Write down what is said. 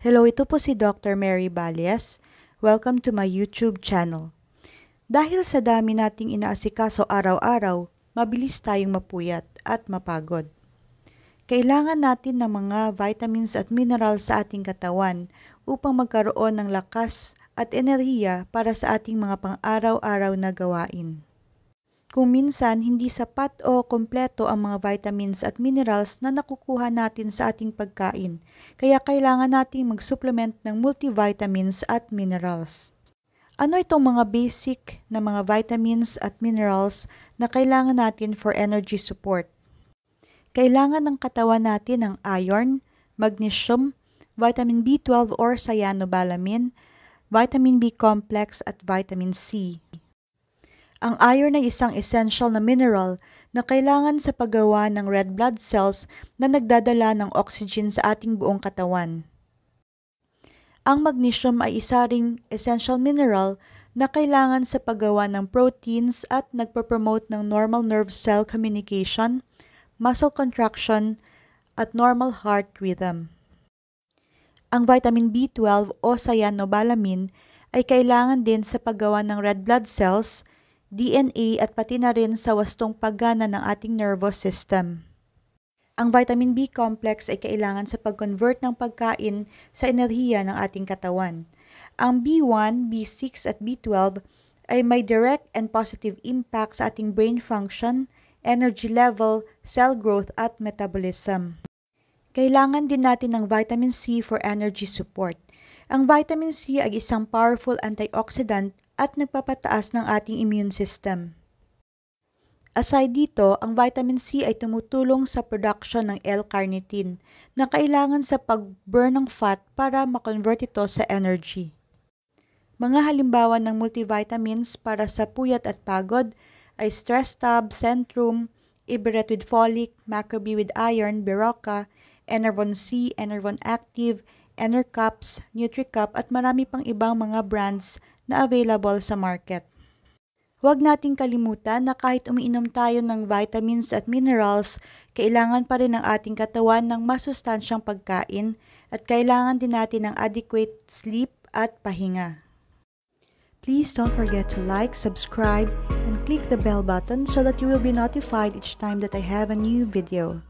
Hello, ito po si Dr. Mary Balias. Welcome to my YouTube channel. Dahil sa dami nating inaasikaso araw-araw, mabilis tayong mapuyat at mapagod. Kailangan natin ng mga vitamins at minerals sa ating katawan upang magkaroon ng lakas at enerhiya para sa ating mga pang-araw-araw na gawain. Kung minsan hindi sapat o kompleto ang mga vitamins at minerals na nakukuha natin sa ating pagkain, kaya kailangan nating mag-supplement ng multivitamins at minerals. Ano itong mga basic na mga vitamins at minerals na kailangan natin for energy support? Kailangan ng katawan natin ng iron, magnesium, vitamin B12 or cyanobalamin, vitamin B complex at vitamin C. Ang iron ay isang essential na mineral na kailangan sa paggawa ng red blood cells na nagdadala ng oxygen sa ating buong katawan. Ang magnesium ay isa ring essential mineral na kailangan sa paggawa ng proteins at nagpapromote ng normal nerve cell communication, muscle contraction, at normal heart rhythm. Ang vitamin B12 o cyanobalamin ay kailangan din sa paggawa ng red blood cells, DNA at pati na rin sa wastong paggana ng ating nervous system. Ang vitamin B complex ay kailangan sa pag-convert ng pagkain sa enerhiya ng ating katawan. Ang B1, B6 at B12 ay may direct and positive impact sa ating brain function, energy level, cell growth at metabolism. Kailangan din natin ng vitamin C for energy support. Ang vitamin C ay isang powerful antioxidant at nagpapataas ng ating immune system. Aside dito, ang vitamin C ay tumutulong sa production ng L-carnitine na kailangan sa pag-burn ng fat para makonvert ito sa energy. Mga halimbawa ng multivitamins para sa puyat at pagod ay Stress Tab, Centrum, Iberet with Folic, Macrobee with Iron, Biroca, Enervon C, Enervon Active, Enercaps, NutriCap at marami pang ibang mga brands na available sa market. Huwag nating kalimutan na kahit umiinom tayo ng vitamins at minerals, kailangan pa rin ng ating katawan ng masustansyang pagkain at kailangan din natin ng adequate sleep at pahinga. Please don't forget to like, subscribe, and click the bell button so that you will be notified each time that I have a new video.